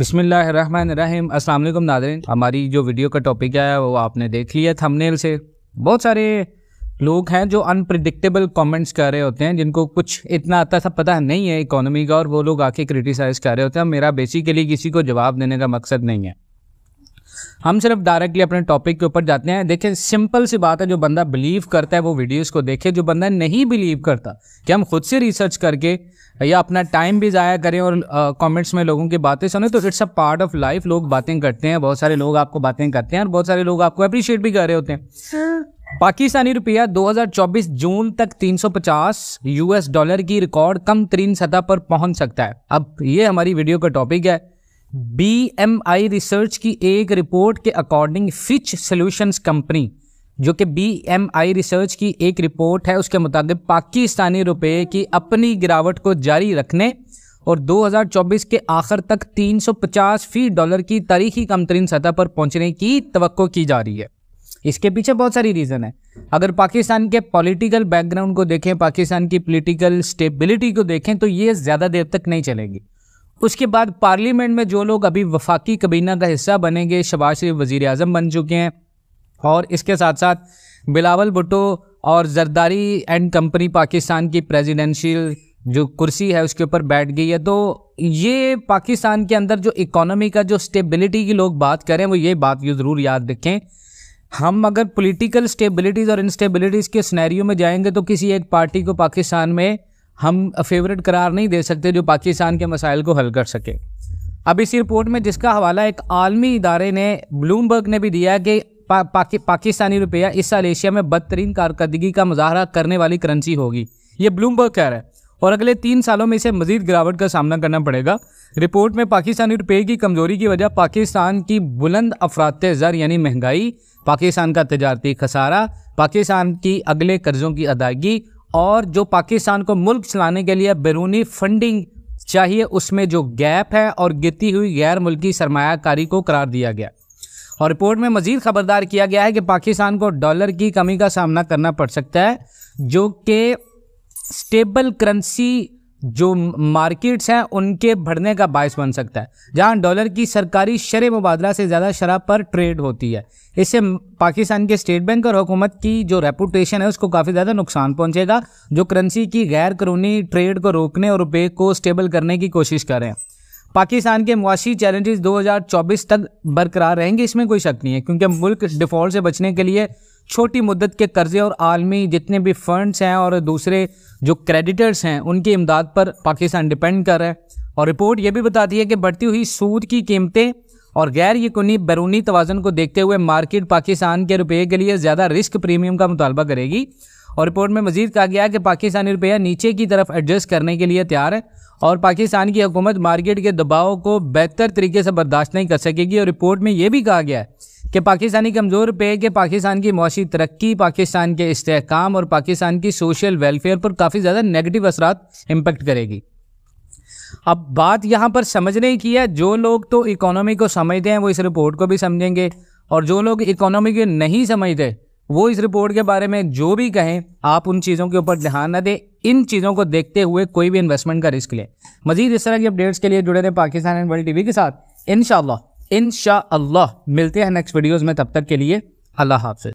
बिसमीम अस्सलाम वालेकुम नादरीन हमारी जो वीडियो का टॉपिक है वो आपने देख लिया थंबनेल से बहुत सारे लोग हैं जो अनप्रिडिक्टेबल कमेंट्स कर रहे होते हैं जिनको कुछ इतना आता था पता नहीं है इकोनॉमी का और वो लोग आके क्रिटिसाइज़ कर रहे होते हैं मेरा बेसिकली किसी को जवाब देने का मकसद नहीं है हम सिर्फ डायरेक्टली अपने टॉपिक के ऊपर जाते हैं देखें सिंपल सी बात है जो बंदा बिलीव करता है वो वीडियोस को देखे जो बंदा नहीं बिलीव करता कि हम खुद से रिसर्च करके या अपना टाइम भी ज़ाया करें और कमेंट्स में लोगों की बातें सुने तो it's a part of life लोग बातें करते हैं बहुत सारे लोग आपको बातें करते हैं और बहुत सारे लोग आपको अप्रिशिएट भी कर रहे होते हैं पाकिस्तानी रुपया 2024 जून तक 350 यूएस डॉलर की रिकॉर्ड कम तरीन सतह पर पहुंच सकता है अब ये हमारी वीडियो का टॉपिक है बीएमआई रिसर्च की एक रिपोर्ट के अकॉर्डिंग फिच सॉल्यूशंस कंपनी जो कि बीएमआई रिसर्च की एक रिपोर्ट है उसके मुताबिक पाकिस्तानी रुपए की अपनी गिरावट को जारी रखने और 2024 के आखिर तक 350 फी डॉलर की तारीखी कम तरीन सतह पर पहुंचने की तो की जा रही है इसके पीछे बहुत सारी रीज़न है अगर पाकिस्तान के पॉलिटिकल बैकग्राउंड को देखें पाकिस्तान की पॉलिटिकल स्टेबिलिटी को देखें तो ये ज़्यादा देर तक नहीं चलेगी उसके बाद पार्लियामेंट में जो लोग अभी वफाकी कबीना का हिस्सा बनेंगे शबाज शरीफ वज़ी अजम बन चुके हैं और इसके साथ साथ बिलावल भुटो और जरदारी एंड कंपनी पाकिस्तान की प्रेजिडेंशियल जो कुर्सी है उसके ऊपर बैठ गई है तो ये पाकिस्तान के अंदर जो इकोनॉमी का जो स्टेबिलिटी की लोग बात करें वो ये बात ये ज़रूर याद रखें हम अगर पॉलिटिकल स्टेबिलिटीज़ और इनस्टेबिलिटीज़ के सिनेरियो में जाएंगे तो किसी एक पार्टी को पाकिस्तान में हम फेवरेट करार नहीं दे सकते जो पाकिस्तान के मसाइल को हल कर सके अब इसी रिपोर्ट में जिसका हवाला एक आलमी इदारे ने ब्लूमबर्ग ने भी दिया कि पा, पाकि, पाकिस्तानी रुपया इस साल एशिया में बदतरीन कारकर्दगी का मुजाहरा करने वाली करेंसी होगी ये ब्लूमबर्ग कह रहा है और अगले तीन सालों में इसे मजीद गिरावट का सामना करना पड़ेगा रिपोर्ट में पाकिस्तानी रुपये की कमज़ोरी की वजह पाकिस्तान की बुलंद अफरात ज़र यानी महंगाई पाकिस्तान का तजारती खसारा पाकिस्तान की अगले कर्ज़ों की अदायगी और जो पाकिस्तान को मुल्क चलाने के लिए बैरूनी फंडिंग चाहिए उसमें जो गैप है और गिरती हुई गैर मुल्की सरमाकारी को करार दिया गया और रिपोर्ट में मजीद खबरदार किया गया है कि पाकिस्तान को डॉलर की कमी का सामना करना पड़ सकता है जो कि स्टेबल करेंसी जो मार्केट्स हैं उनके बढ़ने का बायस बन सकता है जहां डॉलर की सरकारी शर मुबादला से ज़्यादा शराब पर ट्रेड होती है इससे पाकिस्तान के स्टेट बैंक और हुकूमत की जो रेपूटेशन है उसको काफ़ी ज़्यादा नुकसान पहुंचेगा जो करेंसी की गैर कानूनी ट्रेड को रोकने और रुपये को स्टेबल करने की कोशिश कर रहे हैं पाकिस्तान के मुआशी चैलेंजेस 2024 तक बरकरार रहेंगे इसमें कोई शक नहीं है क्योंकि मुल्क डिफ़ॉल्ट से बचने के लिए छोटी मुद्दत के कर्ज़े और आलमी जितने भी फंड्स हैं और दूसरे जो क्रेडिटर्स हैं उनकी इमदाद पर पाकिस्तान डिपेंड कर रहा है और रिपोर्ट ये भी बताती है कि बढ़ती हुई सूद की कीमतें और गैर यकूनी बैरूनी तोज़न को देखते हुए मार्केट पाकिस्तान के रुपये के लिए ज़्यादा रिस्क प्रीमियम का मुतालबा करेगी और रिपोर्ट में मजीद कहा गया कि पाकिस्तानी रुपया नीचे की तरफ एडजस्ट करने के लिए तैयार है और पाकिस्तान की हुकूमत मार्केट के दबाव को बेहतर तरीके से बर्दाश्त नहीं कर सकेगी और रिपोर्ट में यह भी कहा गया है कि पाकिस्तानी कमज़ोर रुपये के पाकिस्तान की मौसी तरक्की पाकिस्तान के इसकाम और पाकिस्तान की सोशल वेलफेयर पर काफ़ी ज़्यादा नेगेटिव असरा इम्पेक्ट करेगी अब बात यहाँ पर समझने की है जो लोग तो इकोनॉमी को समझते हैं वो इस रिपोर्ट को भी समझेंगे और जो लोग इकोनॉमी को नहीं समझते वो इस रिपोर्ट के बारे में जो भी कहें आप उन चीज़ों के ऊपर ध्यान न दें इन चीज़ों को देखते हुए कोई भी इन्वेस्टमेंट का रिस्क लें मजीद इस तरह की अपडेट्स के लिए जुड़े रहे पाकिस्तान एंड वर्ल्ड टीवी के साथ इन इन मिलते हैं नेक्स्ट वीडियोज़ में तब तक के लिए अल्लाह हाफ